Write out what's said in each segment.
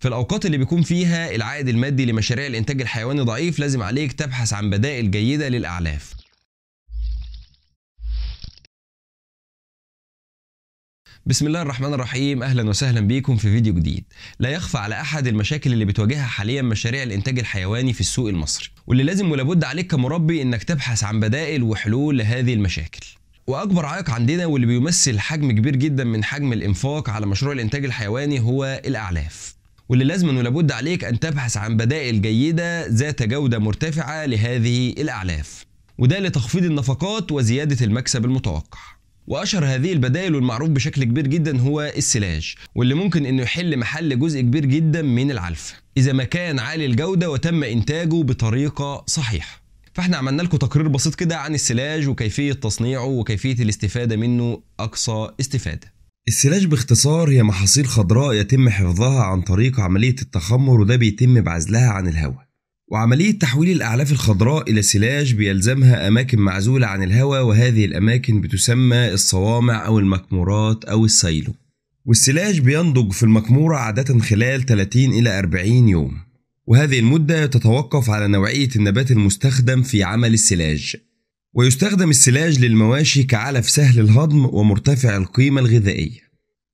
في الأوقات اللي بيكون فيها العائد المادي لمشاريع الإنتاج الحيواني ضعيف لازم عليك تبحث عن بدائل جيدة للأعلاف بسم الله الرحمن الرحيم اهلا وسهلا بيكم في فيديو جديد لا يخفى على احد المشاكل اللي بتواجهها حاليا مشاريع الانتاج الحيواني في السوق المصري واللي لازم ولابد عليك كمربي انك تبحث عن بدائل وحلول لهذه المشاكل واكبر عائق عندنا واللي بيمثل حجم كبير جدا من حجم الانفاق على مشروع الانتاج الحيواني هو الاعلاف واللي لازما ولا بد عليك أن تبحث عن بدائل جيدة ذات جودة مرتفعة لهذه الأعلاف وده لتخفيض النفقات وزيادة المكسب المتوقع واشهر هذه البدائل والمعروف بشكل كبير جدا هو السلاج واللي ممكن انه يحل محل جزء كبير جدا من العلف اذا ما كان عالي الجوده وتم انتاجه بطريقه صحيحه فاحنا عملنا لكم تقرير بسيط كده عن السلاج وكيفيه تصنيعه وكيفيه الاستفاده منه اقصى استفاده السلاج باختصار هي محاصيل خضراء يتم حفظها عن طريق عملية التخمر وده بيتم بعزلها عن الهواء وعملية تحويل الأعلاف الخضراء إلى سلاج بيلزمها أماكن معزولة عن الهواء وهذه الأماكن بتسمى الصوامع أو المكمورات أو السيلو والسلاج بينضج في المكمورة عادة خلال 30 إلى 40 يوم وهذه المدة تتوقف على نوعية النبات المستخدم في عمل السلاج ويستخدم السلاج للمواشي كعلف سهل الهضم ومرتفع القيمة الغذائية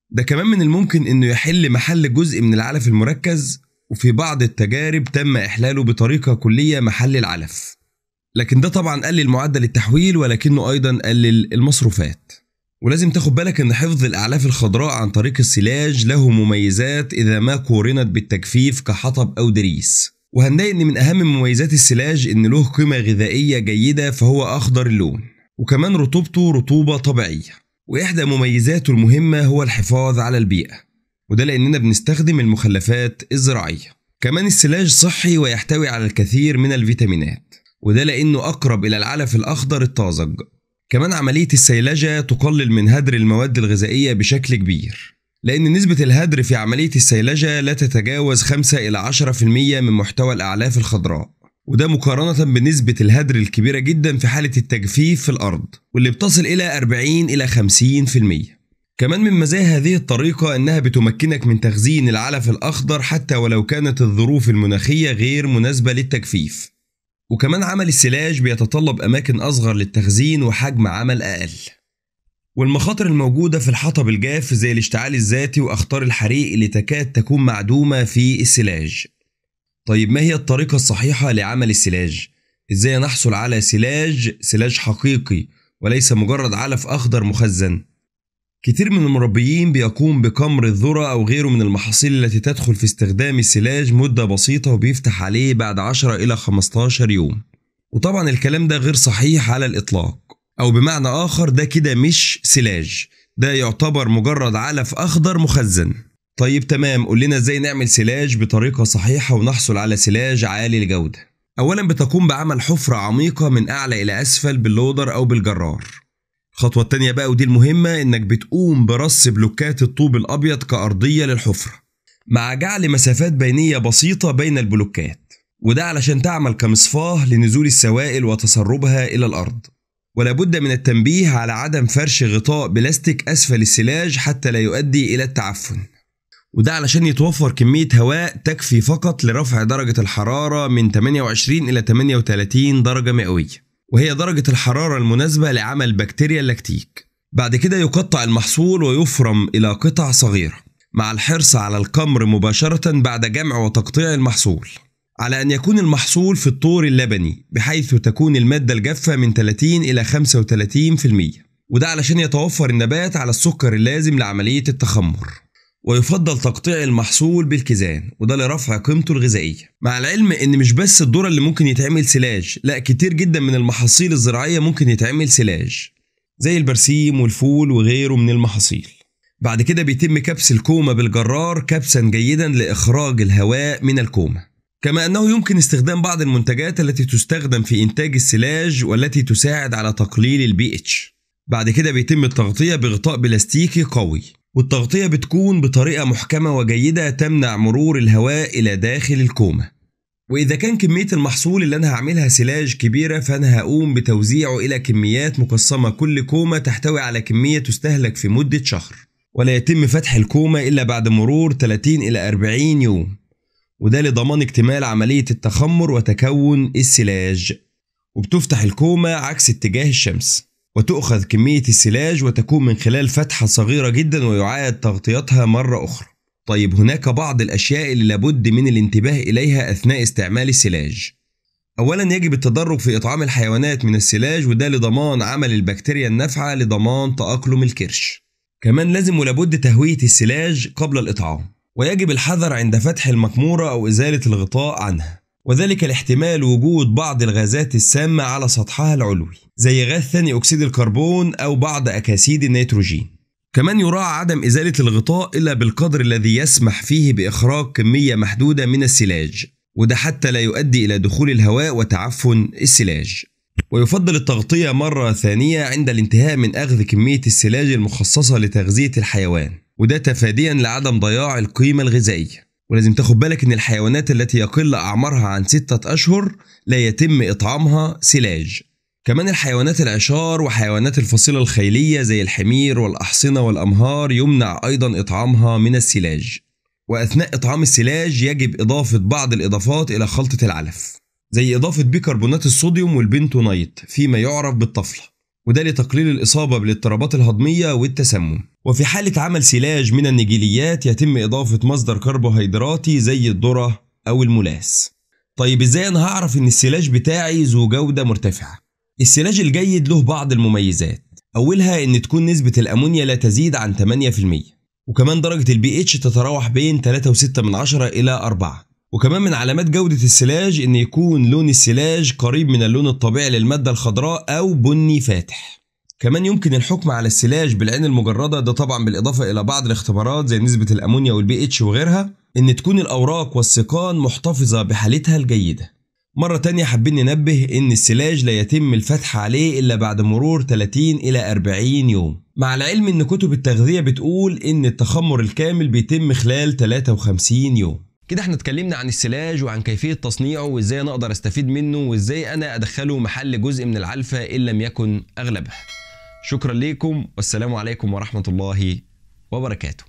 ده كمان من الممكن انه يحل محل جزء من العلف المركز وفي بعض التجارب تم احلاله بطريقة كلية محل العلف لكن ده طبعا قلل معدل التحويل ولكنه ايضا قلل المصروفات ولازم تاخد بالك ان حفظ الاعلاف الخضراء عن طريق السلاج له مميزات اذا ما قورنت بالتجفيف كحطب او دريس وهنلاقي ان من اهم مميزات السلاج ان له قيمه غذائيه جيده فهو اخضر اللون وكمان رطوبته رطوبه طبيعيه واحدى مميزاته المهمه هو الحفاظ على البيئه وده لاننا بنستخدم المخلفات الزراعيه كمان السلاج صحي ويحتوي على الكثير من الفيتامينات وده لانه اقرب الى العلف الاخضر الطازج كمان عمليه السيلجه تقلل من هدر المواد الغذائيه بشكل كبير لأن نسبة الهدر في عملية السيلجة لا تتجاوز 5 إلى 10% من محتوى الأعلاف الخضراء وده مقارنة بنسبة الهدر الكبيرة جدا في حالة التجفيف في الأرض واللي بتصل إلى 40 إلى 50% كمان من مزايا هذه الطريقة إنها بتمكنك من تخزين العلف الأخضر حتى ولو كانت الظروف المناخية غير مناسبة للتجفيف وكمان عمل السلاج بيتطلب أماكن أصغر للتخزين وحجم عمل أقل والمخاطر الموجودة في الحطب الجاف زي الاشتعال الذاتي وأخطار الحريق اللي تكاد تكون معدومة في السلاج طيب ما هي الطريقة الصحيحة لعمل السلاج؟ ازاي نحصل على سلاج سلاج حقيقي وليس مجرد علف أخضر مخزن؟ كتير من المربيين بيقوم بكمر الذرة أو غيره من المحاصيل التي تدخل في استخدام السلاج مدة بسيطة وبيفتح عليه بعد 10 إلى 15 يوم وطبعا الكلام ده غير صحيح على الإطلاق او بمعنى اخر ده كده مش سلاج ده يعتبر مجرد علف اخضر مخزن طيب تمام قول لنا ازاي نعمل سلاج بطريقه صحيحه ونحصل على سلاج عالي الجوده اولا بتقوم بعمل حفره عميقه من اعلى الى اسفل باللودر او بالجرار الخطوه الثانيه بقى ودي المهمه انك بتقوم برص بلوكات الطوب الابيض كارضيه للحفره مع جعل مسافات بينيه بسيطه بين البلوكات وده علشان تعمل كمصفاه لنزول السوائل وتسربها الى الارض ولا بد من التنبيه على عدم فرش غطاء بلاستيك أسفل السلاج حتى لا يؤدي إلى التعفن وده علشان يتوفر كمية هواء تكفي فقط لرفع درجة الحرارة من 28 إلى 38 درجة مئوية وهي درجة الحرارة المناسبة لعمل بكتيريا اللاكتيك بعد كده يقطع المحصول ويفرم إلى قطع صغيرة مع الحرص على الكمر مباشرة بعد جمع وتقطيع المحصول على أن يكون المحصول في الطور اللبني بحيث تكون المادة الجافة من 30 إلى 35% وده علشان يتوفر النبات على السكر اللازم لعملية التخمر ويفضل تقطيع المحصول بالكيزان وده لرفع قيمته الغذائية مع العلم ان مش بس الذرة اللي ممكن يتعمل سلاج لا كتير جدا من المحاصيل الزراعية ممكن يتعمل سلاج زي البرسيم والفول وغيره من المحاصيل بعد كده بيتم كبس الكومة بالجرار كبسا جيدا لإخراج الهواء من الكومة كما أنه يمكن استخدام بعض المنتجات التي تستخدم في إنتاج السلاج والتي تساعد على تقليل البي اتش بعد كده بيتم التغطية بغطاء بلاستيكي قوي والتغطية بتكون بطريقة محكمة وجيدة تمنع مرور الهواء إلى داخل الكومة وإذا كان كمية المحصول اللي أنا هعملها سلاج كبيرة فأنا هقوم بتوزيعه إلى كميات مقسمة كل كومة تحتوي على كمية تستهلك في مدة شهر ولا يتم فتح الكومة إلا بعد مرور 30 إلى 40 يوم وده لضمان اكتمال عملية التخمر وتكون السلاج وبتفتح الكومة عكس اتجاه الشمس وتؤخذ كمية السلاج وتكون من خلال فتحة صغيرة جدا ويعاد تغطيتها مرة أخرى طيب هناك بعض الأشياء اللي لابد من الانتباه إليها أثناء استعمال السلاج أولا يجب التدرج في إطعام الحيوانات من السلاج وده لضمان عمل البكتيريا النافعة لضمان تأقلم الكرش كمان لازم ولابد تهوية السلاج قبل الإطعام ويجب الحذر عند فتح المكمورة أو إزالة الغطاء عنها وذلك لاحتمال وجود بعض الغازات السامة على سطحها العلوي زي غاز ثاني أكسيد الكربون أو بعض أكاسيد النيتروجين كمان يراعى عدم إزالة الغطاء إلا بالقدر الذي يسمح فيه بإخراج كمية محدودة من السلاج وده حتى لا يؤدي إلى دخول الهواء وتعفن السلاج ويفضل التغطية مرة ثانية عند الانتهاء من أخذ كمية السلاج المخصصة لتغذية الحيوان وده تفاديا لعدم ضياع القيمة الغذائية ولازم تاخد بالك ان الحيوانات التي يقل اعمارها عن ستة اشهر لا يتم اطعامها سلاج كمان الحيوانات العشار وحيوانات الفصيلة الخيلية زي الحمير والأحصنة والأمهار يمنع أيضا إطعامها من السلاج وأثناء إطعام السلاج يجب إضافة بعض الإضافات إلى خلطة العلف زي إضافة بيكربونات الصوديوم والبنتونايت فيما يعرف بالطفلة وده لتقليل الإصابة بالاضطرابات الهضمية والتسمم وفي حالة عمل سلاج من النجيليات يتم إضافة مصدر كربوهيدراتي زي الذرة أو الملاس طيب إزاي أنا هعرف إن السلاج بتاعي ذو جودة مرتفعة؟ السلاج الجيد له بعض المميزات أولها إن تكون نسبة الأمونيا لا تزيد عن 8% وكمان درجة البي اتش تتراوح بين 3.6 من عشرة إلى 4 وكمان من علامات جودة السلاج إن يكون لون السلاج قريب من اللون الطبيعي للمادة الخضراء أو بني فاتح كمان يمكن الحكم على السلاج بالعين المجردة ده طبعا بالإضافة إلى بعض الاختبارات زي نسبة الأمونيا والبي اتش وغيرها إن تكون الأوراق والسقان محتفظة بحالتها الجيدة مرة تانية حابين ننبه إن السلاج لا يتم الفتح عليه إلا بعد مرور 30 إلى 40 يوم مع العلم إن كتب التغذية بتقول إن التخمر الكامل بيتم خلال 53 يوم كده احنا اتكلمنا عن السلاج وعن كيفية تصنيعه وازاي انا اقدر استفيد منه وازاي انا ادخله محل جزء من العلفة ان لم يكن اغلبها شكرا لكم والسلام عليكم ورحمه الله وبركاته